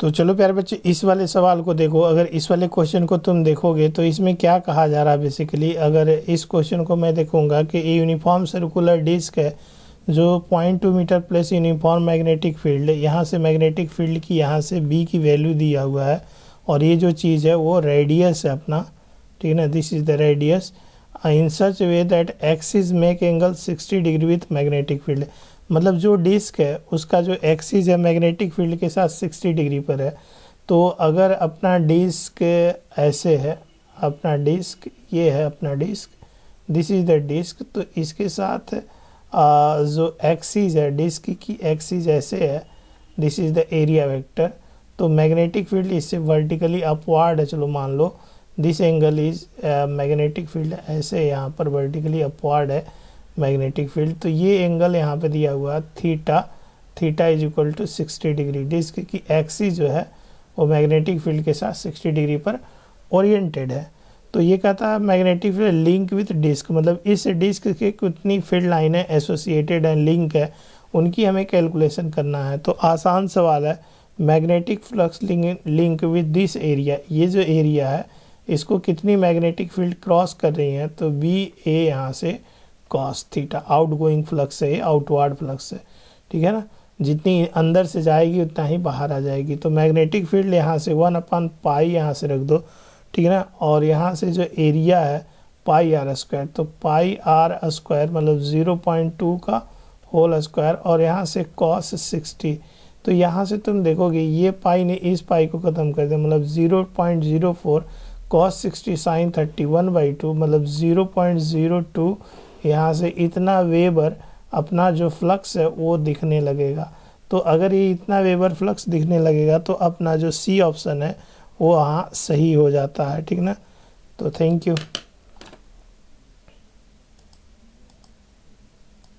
तो चलो प्यारे बच्चे इस वाले सवाल को देखो अगर इस वाले क्वेश्चन को तुम देखोगे तो इसमें क्या कहा जा रहा है बेसिकली अगर इस क्वेश्चन को मैं देखूंगा कि ये यूनिफॉर्म सर्कुलर डिस्क है जो point two metre plus uniform magnetic field यहाँ से मैग्नेटिक फील्ड की यहाँ से बी की वैल्यू दिया हुआ है और ये जो चीज़ है वो रेडियस है अपना ठीक है ना this is the radius in such way that X is make angle 60 degree with magnetic field मतलब जो डिस्क है उसका जो एक्सिस है मैग्नेटिक फील्ड के साथ 60 डिग्री पर है तो अगर अपना डिस्क ऐसे है अपना डिस्क ये है अपना disc this is the disc तो इसके साथ आ, जो एक्सिस है डिस्क की एक्सिस ऐसे है this is the area vector तो मैग्नेटिक फील्ड इससे वर्टिकली अपवार्ड है चलो मान लो this angle is magnetic field ऐसे यहाँ पर वर्टिकली अपवार्ड है मैग्नेटिक फील्ड तो ये एंगल यहाँ पे दिया हुआ theta theta is equal to sixty degree disc की एक्सी जो है वो मैग्नेटिक फील्ड के साथ सिक्सटी डिग्री पर ओरिएंटेड है तो ये कहता है magnetic field link with disc मतलब इस डिस्क के कितनी फील्ड लाइन है एसोसिएटेड एंड लिंक है उनकी हमें कैलकुलेशन करना है तो आसान सवाल है magnetic flux link link with this area ये जो एरिया है इसको कितनी मैग्नेटिक फील्ड क्रॉस कर रही हैं तो बी ए यहाँ से cos theta out going flux है आउटवर्ड फ्लक्स है ठीक है ना जितनी अंदर से जाएगी उतना ही बाहर आ जाएगी तो मैग्नेटिक फील्ड यहाँ से वन अपन पाई यहाँ से रख दो ठीक है ना और यहाँ से जो एरिया है पाई आर स्क्वायर तो पाई आर स्क्वायर मतलब ज़ीरो पॉइंट टू का होल स्क्वायर और यहाँ से कॉस सिक्सटी तो यहाँ से तुम देखोगे ये पाई ने इस पाई को ख़त्म कर दिया मतलब zero point zero four cos sixty sine thirty one by two मतलब ज़ीरो पॉइंट ज़ीरो टू यहाँ से इतना वेबर अपना जो फ्लक्स है वो दिखने लगेगा तो अगर ये इतना वेबर फ्लक्स दिखने लगेगा तो अपना जो सी ऑप्शन है वो वहाँ सही हो जाता है ठीक ना तो थैंक यू